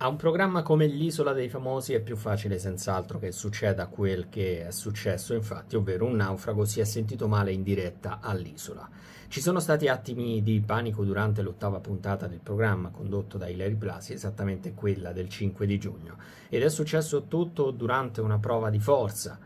A un programma come l'Isola dei Famosi è più facile senz'altro che succeda quel che è successo, infatti, ovvero un naufrago si è sentito male in diretta all'isola. Ci sono stati attimi di panico durante l'ottava puntata del programma condotto da Hilary Blasi, esattamente quella del 5 di giugno, ed è successo tutto durante una prova di forza.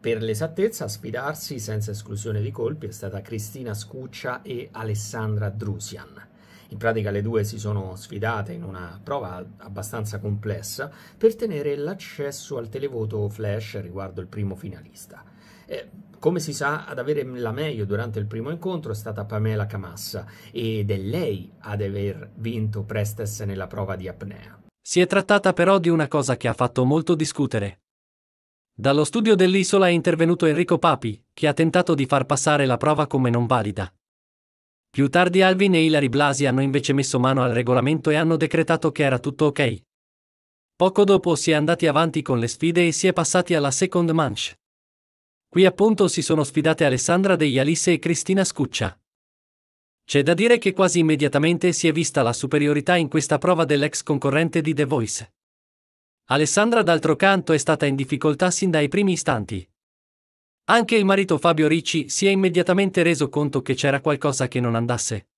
Per l'esattezza a sfidarsi senza esclusione di colpi è stata Cristina Scuccia e Alessandra Drusian. In pratica le due si sono sfidate in una prova abbastanza complessa per tenere l'accesso al televoto flash riguardo il primo finalista. Eh, come si sa, ad avere la meglio durante il primo incontro è stata Pamela Camassa ed è lei ad aver vinto Prestes nella prova di apnea. Si è trattata però di una cosa che ha fatto molto discutere. Dallo studio dell'isola è intervenuto Enrico Papi, che ha tentato di far passare la prova come non valida, più tardi Alvin e Hilary Blasi hanno invece messo mano al regolamento e hanno decretato che era tutto ok. Poco dopo si è andati avanti con le sfide e si è passati alla second manche. Qui appunto si sono sfidate Alessandra degli Alice e Cristina Scuccia. C'è da dire che quasi immediatamente si è vista la superiorità in questa prova dell'ex concorrente di The Voice. Alessandra d'altro canto è stata in difficoltà sin dai primi istanti. Anche il marito Fabio Ricci si è immediatamente reso conto che c'era qualcosa che non andasse.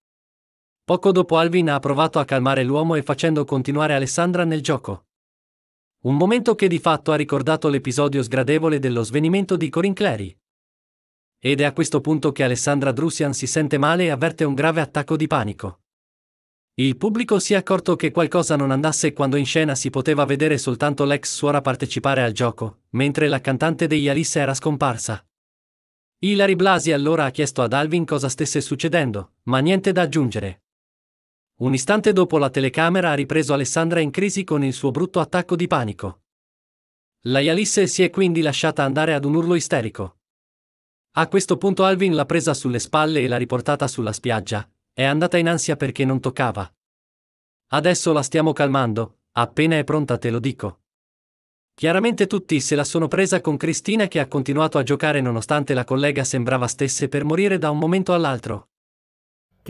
Poco dopo Alvin ha provato a calmare l'uomo e facendo continuare Alessandra nel gioco. Un momento che di fatto ha ricordato l'episodio sgradevole dello svenimento di Corin Clary. Ed è a questo punto che Alessandra Drusian si sente male e avverte un grave attacco di panico. Il pubblico si è accorto che qualcosa non andasse quando in scena si poteva vedere soltanto l'ex suora partecipare al gioco, mentre la cantante degli Alice era scomparsa. Hilary Blasi allora ha chiesto ad Alvin cosa stesse succedendo, ma niente da aggiungere. Un istante dopo la telecamera ha ripreso Alessandra in crisi con il suo brutto attacco di panico. La Yalisse si è quindi lasciata andare ad un urlo isterico. A questo punto Alvin l'ha presa sulle spalle e l'ha riportata sulla spiaggia, è andata in ansia perché non toccava. Adesso la stiamo calmando, appena è pronta te lo dico. Chiaramente tutti se la sono presa con Cristina che ha continuato a giocare nonostante la collega sembrava stesse per morire da un momento all'altro.